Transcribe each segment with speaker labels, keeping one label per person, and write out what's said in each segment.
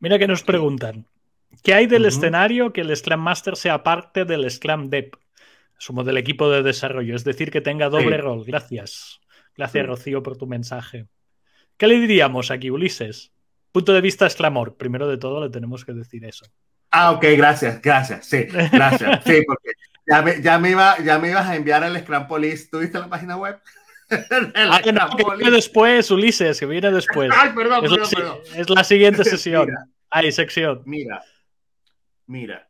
Speaker 1: Mira que nos preguntan. ¿Qué hay del escenario que el Scrum Master sea parte del Scrum Dev? Sumo del equipo de desarrollo, es decir, que tenga doble rol. Gracias. Gracias, Rocío, por tu mensaje. ¿Qué le diríamos aquí, Ulises? Punto de vista Sclamor.
Speaker 2: Primero de todo, le tenemos que decir eso. Ah, ok, gracias, gracias. Sí, gracias. Sí, porque ya me, iba, ya me ibas a enviar al Scrum Police. ¿Tuviste la página web? que viene
Speaker 1: después, Ulises, que viene después. es, la, siguiente sesión. hay sección. Mira,
Speaker 2: mira.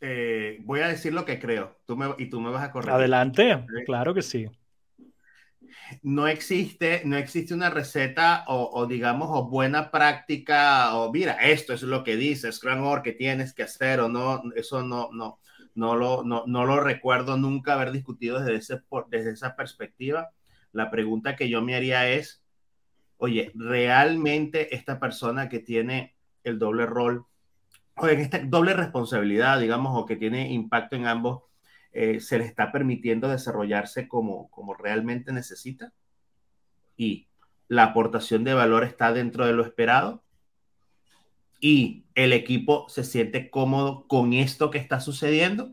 Speaker 2: Eh, voy a decir lo que creo tú me, y tú me vas a corregir. Adelante, ¿Eh?
Speaker 1: claro que sí.
Speaker 2: No existe, no existe una receta o, digamos o buena práctica o mira, esto es lo que dice Scrum que tienes que hacer o no, eso no, no no lo, no, lo recuerdo nunca haber discutido desde, ese, desde esa perspectiva. La pregunta que yo me haría es, oye, ¿realmente esta persona que tiene el doble rol o en esta doble responsabilidad, digamos, o que tiene impacto en ambos, eh, se le está permitiendo desarrollarse como, como realmente necesita? Y la aportación de valor está dentro de lo esperado y el equipo se siente cómodo con esto que está sucediendo?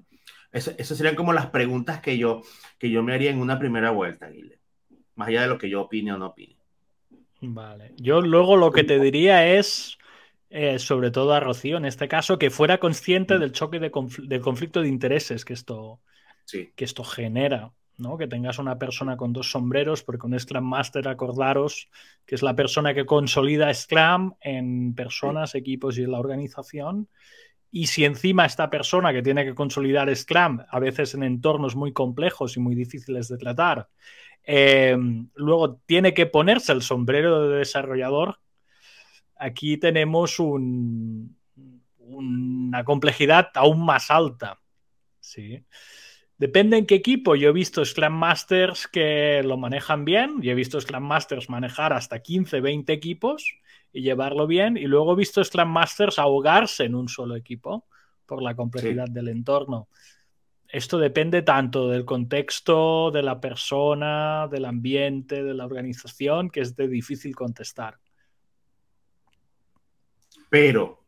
Speaker 2: Esas serían como las preguntas que yo, que yo me haría en una primera vuelta, Guille. Más allá de lo que yo opine o no opine. Vale. Yo luego lo que te diría es,
Speaker 1: eh, sobre todo a Rocío en este caso, que fuera consciente mm. del choque de del conflicto de intereses que esto, sí. que esto genera. Que tengas una persona con dos sombreros, porque un Scrum Master, acordaros, que es la persona que consolida Scrum en personas, equipos y en la organización. Y si encima esta persona que tiene que consolidar Scrum, a veces en entornos muy complejos y muy difíciles de tratar, eh, luego tiene que ponerse el sombrero de desarrollador, aquí tenemos un, una complejidad aún más alta. Sí. Depende en qué equipo. Yo he visto Scrum Masters que lo manejan bien, y he visto Scrum Masters manejar hasta 15, 20 equipos y llevarlo bien, y luego he visto Scrum Masters ahogarse en un solo equipo por la complejidad del entorno. Esto depende tanto del contexto, de la persona, del ambiente, de la organización, que es de difícil contestar.
Speaker 2: Pero,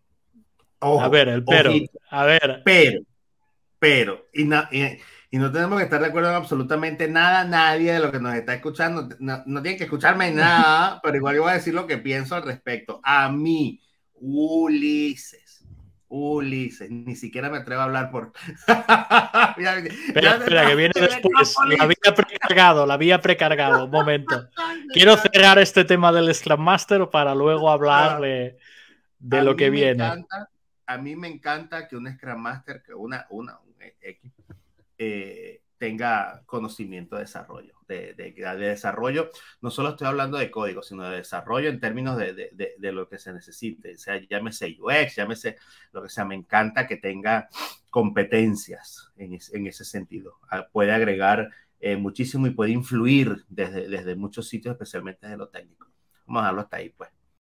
Speaker 2: a ver, el pero, a ver, pero, pero, y no tenemos que estar de acuerdo en absolutamente nada, nadie de lo que nos está escuchando. No, no tienen que escucharme nada, pero igual yo voy a decir lo que pienso al respecto. A mí, Ulises, Ulises, ni siquiera me atrevo a hablar por. espera, que viene después. La había precargado, la había precargado.
Speaker 1: Un momento.
Speaker 2: Quiero cerrar
Speaker 1: este tema del Scrum Master para luego ah, hablar de,
Speaker 2: lo que viene. a mí me encanta que un Scrum Master, que una, una, un, eh, tenga conocimiento de desarrollo, de, de, desarrollo. No solo estoy hablando de código, sino de desarrollo en términos de, lo que se necesite, sea, llámese UX, llámese lo que sea. Me encanta que tenga competencias en, ese sentido. Ah, puede agregar eh, muchísimo y puede influir desde, desde muchos sitios, especialmente desde lo técnico. Vamos a darlo hasta ahí, pues.